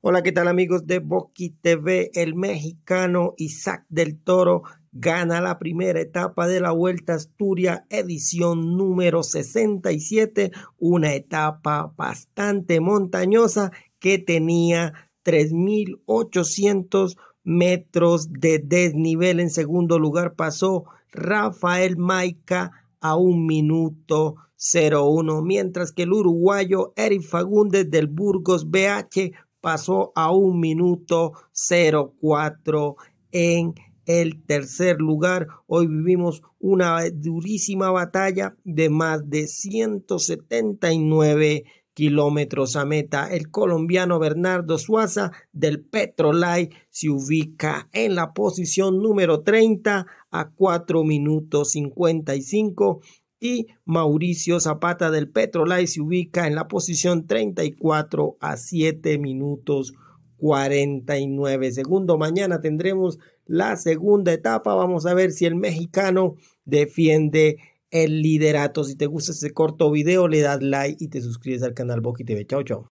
Hola, ¿qué tal amigos de Boqui TV? El mexicano Isaac del Toro gana la primera etapa de la Vuelta Asturias, edición número 67, una etapa bastante montañosa que tenía 3.800 metros de desnivel. En segundo lugar pasó Rafael Maica a un minuto 01, mientras que el uruguayo Eric Fagundes del Burgos BH pasó a un minuto 04 en el tercer lugar. Hoy vivimos una durísima batalla de más de 179 kilómetros a meta. El colombiano Bernardo Suaza del Petrolay se ubica en la posición número 30 a 4 minutos 55 y Mauricio Zapata del Petrolay se ubica en la posición 34 a 7 minutos 49 segundos. Mañana tendremos la segunda etapa. Vamos a ver si el mexicano defiende el liderato. Si te gusta este corto video, le das like y te suscribes al canal Boqui TV. Chao, chao.